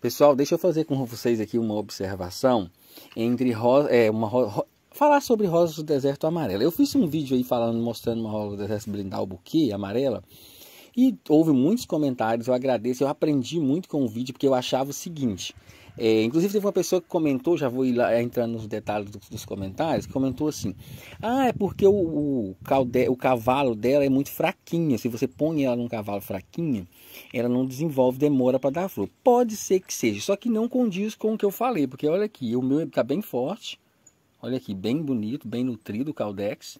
Pessoal, deixa eu fazer com vocês aqui uma observação entre rosa, é, uma ro, falar sobre rosas do deserto amarela. Eu fiz um vídeo aí falando, mostrando uma rosa do deserto blindar o buquê amarela. E houve muitos comentários, eu agradeço, eu aprendi muito com o vídeo, porque eu achava o seguinte, é, inclusive teve uma pessoa que comentou, já vou ir lá, é, entrando nos detalhes do, dos comentários, que comentou assim: Ah, é porque o, o, calde, o cavalo dela é muito fraquinha. Se você põe ela num cavalo fraquinho ela não desenvolve demora para dar flor. Pode ser que seja, só que não condiz com o que eu falei, porque olha aqui, o meu está bem forte, olha aqui, bem bonito, bem nutrido o caldex,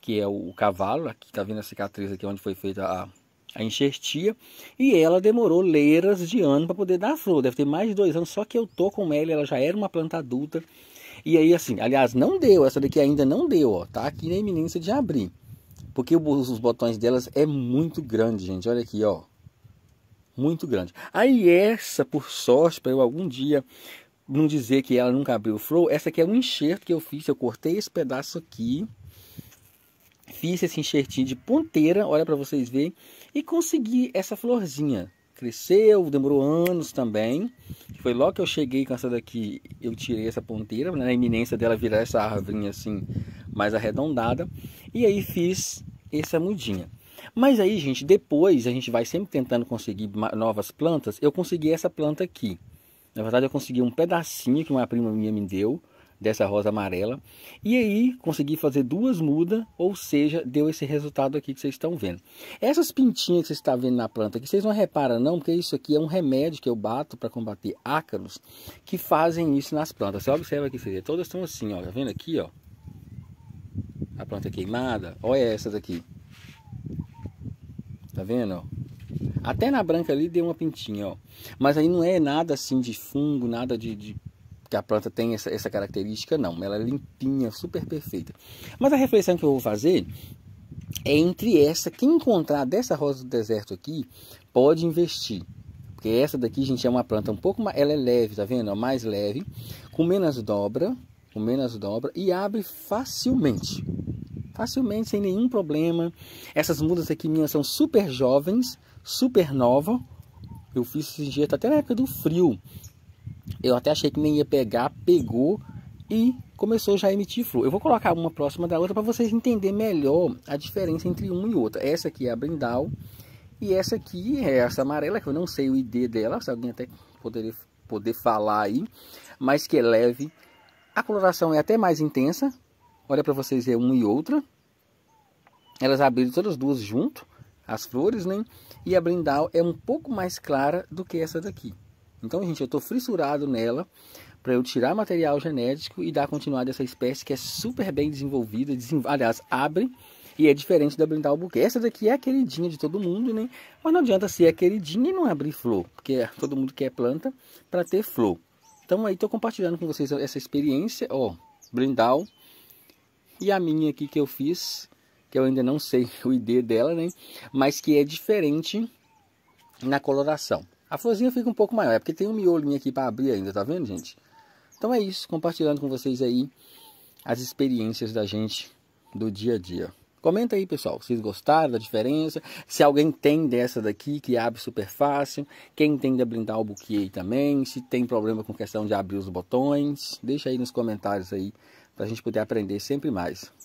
que é o, o cavalo, aqui está vendo a cicatriz aqui onde foi feita a, a enxertia, e ela demorou leiras de ano para poder dar flor. Deve ter mais de dois anos, só que eu tô com ela, ela já era uma planta adulta. E aí, assim, aliás, não deu, essa daqui ainda não deu, ó, tá aqui na iminência de abrir. Porque os botões delas é muito grande, gente, olha aqui, ó. Muito grande. Aí essa, por sorte, para eu algum dia não dizer que ela nunca abriu flor, essa aqui é um enxerto que eu fiz, eu cortei esse pedaço aqui, Fiz esse enxertinho de ponteira, olha para vocês verem, e consegui essa florzinha. Cresceu, demorou anos também. Foi logo que eu cheguei com essa daqui, eu tirei essa ponteira, né, na iminência dela virar essa árvore assim, mais arredondada. E aí fiz essa mudinha. Mas aí, gente, depois a gente vai sempre tentando conseguir novas plantas. Eu consegui essa planta aqui. Na verdade, eu consegui um pedacinho que uma prima minha me deu dessa rosa amarela. E aí consegui fazer duas mudas, ou seja, deu esse resultado aqui que vocês estão vendo. Essas pintinhas que vocês estão vendo na planta aqui, vocês não reparam não, porque isso aqui é um remédio que eu bato para combater ácaros que fazem isso nas plantas. Você observa aqui, vocês todas estão assim, ó, tá vendo aqui, ó? A planta é queimada, olha essas aqui. Tá vendo, ó? Até na branca ali deu uma pintinha, ó. Mas aí não é nada assim de fungo, nada de, de que a planta tem essa, essa característica, não. Ela é limpinha, super perfeita. Mas a reflexão que eu vou fazer é entre essa, quem encontrar dessa rosa do deserto aqui, pode investir. Porque essa daqui, gente, é uma planta um pouco mais, ela é leve, tá vendo? É mais leve, com menos dobra, com menos dobra e abre facilmente. Facilmente, sem nenhum problema. Essas mudas aqui minhas são super jovens, super novas. Eu fiz esse dia, tá até na época do frio. Eu até achei que nem ia pegar, pegou e começou já a emitir flor. Eu vou colocar uma próxima da outra para vocês entenderem melhor a diferença entre uma e outra. Essa aqui é a Brindal e essa aqui é essa amarela, que eu não sei o ID dela, se alguém até poderia poder falar aí, mas que é leve. A coloração é até mais intensa. Olha para vocês ver é uma e outra. Elas abriram todas duas junto, as flores, né? E a Brindal é um pouco mais clara do que essa daqui. Então, gente, eu estou frisurado nela para eu tirar material genético e dar continuidade a essa espécie que é super bem desenvolvida, desenvol... aliás, abre e é diferente da Blindal Buquê. Essa daqui é a queridinha de todo mundo, né? Mas não adianta ser a queridinha e não abrir flor, porque é, todo mundo quer planta para ter flor. Então aí estou compartilhando com vocês essa experiência, ó, Blindal e a minha aqui que eu fiz, que eu ainda não sei o ID dela, né? Mas que é diferente na coloração. A florzinha fica um pouco maior, é porque tem um miolinho aqui para abrir ainda, tá vendo, gente? Então é isso, compartilhando com vocês aí as experiências da gente do dia a dia. Comenta aí, pessoal, vocês gostaram da diferença? Se alguém tem dessa daqui que abre super fácil, quem tem de blindar o buquê também, se tem problema com questão de abrir os botões, deixa aí nos comentários aí para a gente poder aprender sempre mais.